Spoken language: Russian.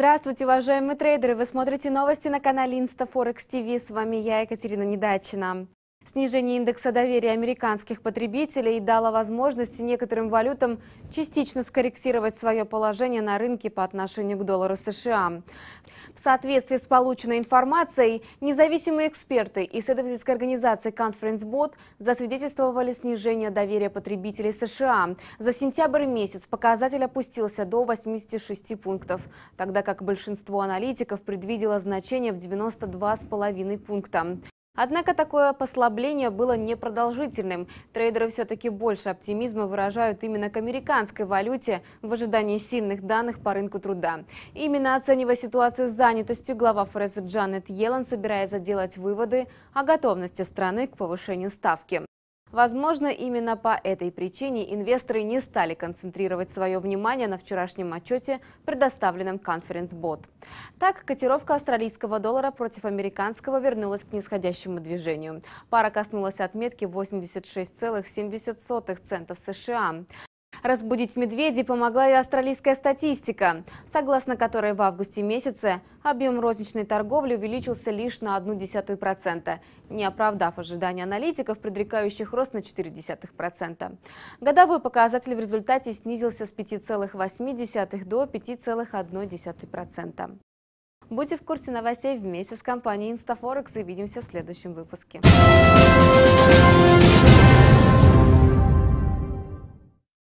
Здравствуйте, уважаемые трейдеры! Вы смотрите новости на канале InstaForex TV. С вами я, Екатерина Недачина. Снижение индекса доверия американских потребителей дало возможность некоторым валютам частично скорректировать свое положение на рынке по отношению к доллару США. В соответствии с полученной информацией, независимые эксперты исследовательской организации Conference Bot засвидетельствовали снижение доверия потребителей США. За сентябрь месяц показатель опустился до 86 пунктов, тогда как большинство аналитиков предвидело значение в 92,5 пункта. Однако такое послабление было непродолжительным. Трейдеры все-таки больше оптимизма выражают именно к американской валюте в ожидании сильных данных по рынку труда. Именно оценивая ситуацию с занятостью, глава ФРС Джанет Йеллен собирается делать выводы о готовности страны к повышению ставки. Возможно, именно по этой причине инвесторы не стали концентрировать свое внимание на вчерашнем отчете, предоставленном Conference Bot. Так, котировка австралийского доллара против американского вернулась к нисходящему движению. Пара коснулась отметки 86,70 центов США. Разбудить медведей помогла и австралийская статистика, согласно которой в августе месяце объем розничной торговли увеличился лишь на процента, не оправдав ожидания аналитиков, предрекающих рост на процента. Годовой показатель в результате снизился с 5,8% до 5,1%. Будьте в курсе новостей вместе с компанией InstaForex и увидимся в следующем выпуске.